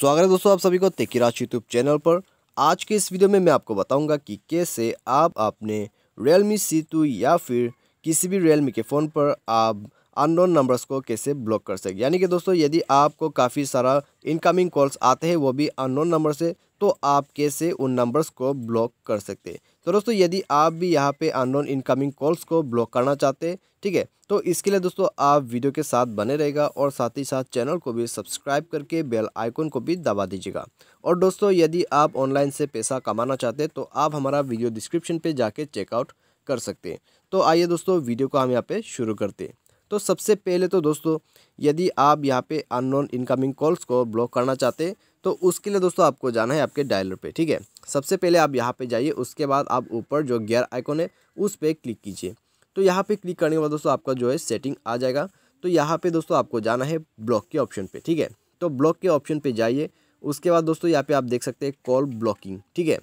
स्वागत है दोस्तों आप सभी को तेकी राज यूट्यूब चैनल पर आज के इस वीडियो में मैं आपको बताऊंगा कि कैसे आप अपने रियलमी सी टू या फिर किसी भी रियलमी के फ़ोन पर आप अननोन नंबर्स को कैसे ब्लॉक कर सके यानी कि दोस्तों यदि आपको काफ़ी सारा इनकमिंग कॉल्स आते हैं वो भी अननोन नंबर से तो आप कैसे उन नंबर्स को ब्लॉक कर सकते हैं तो दोस्तों यदि आप भी यहाँ पे अननोन इनकमिंग कॉल्स को ब्लॉक करना चाहते हैं ठीक है तो इसके लिए दोस्तों आप वीडियो के साथ बने रहेगा और साथ ही साथ चैनल को भी सब्सक्राइब करके बेल आइकन को भी दबा दीजिएगा और दोस्तों यदि आप ऑनलाइन से पैसा कमाना चाहते हैं तो आप हमारा वीडियो डिस्क्रिप्शन पर जाके चेकआउट कर सकते हैं तो आइए दोस्तों वीडियो को हम यहाँ पर शुरू करते हैं तो सबसे पहले तो दोस्तों यदि आप यहाँ पे अननोन इनकमिंग कॉल्स को ब्लॉक करना चाहते तो उसके लिए दोस्तों आपको जाना है आपके डायलर पे ठीक है सबसे पहले आप यहाँ पे जाइए उसके बाद आप ऊपर जो गियर आइकॉन है उस पर क्लिक कीजिए तो यहाँ पे क्लिक करने के बाद दोस्तों आपका जो है सेटिंग आ जाएगा तो यहाँ पे दोस्तों आपको जाना है ब्लॉक के ऑप्शन पे ठीक है तो ब्लॉक के ऑप्शन पे जाइए उसके बाद दोस्तों यहाँ पे आप देख सकते हैं कॉल ब्लॉकिंग ठीक है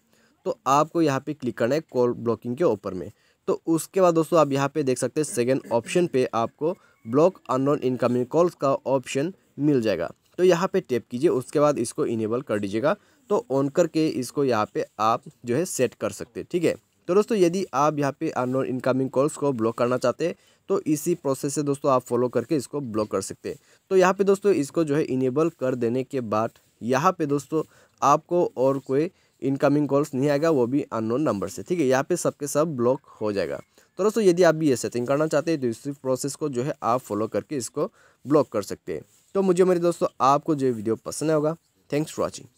तो आपको यहाँ पे क्लिक करना है कॉल ब्लॉकिंग के ऊपर में तो उसके बाद दोस्तों आप यहाँ पे देख सकते हैं सेकेंड ऑप्शन पे आपको ब्लॉक अनोन इनकमिंग कॉल्स का ऑप्शन मिल जाएगा तो यहाँ पे टैप कीजिए उसके बाद इसको इनेबल कर दीजिएगा तो ऑन करके इसको यहाँ पे आप जो है सेट कर सकते हैं ठीक है तो दोस्तों यदि आप यहाँ पे अनोन इनकमिंग कॉल्स को ब्लॉक करना चाहते हैं तो इसी प्रोसेस से दोस्तों आप फॉलो करके इसको ब्लॉक कर सकते हैं तो यहाँ पर दोस्तों इसको जो है इनेबल कर देने के बाद यहाँ पर दोस्तों आपको और कोई इनकमिंग कॉल्स नहीं आएगा वो भी अननोन नंबर से ठीक है यहाँ पे सबके सब ब्लॉक हो जाएगा तो दोस्तों यदि आप भी ये सेटिंग करना चाहते हैं तो इसी प्रोसेस को जो है आप फॉलो करके इसको ब्लॉक कर सकते हैं तो मुझे मेरे दोस्तों आपको जो वीडियो पसंद आएगा थैंक्स फॉर वॉचिंग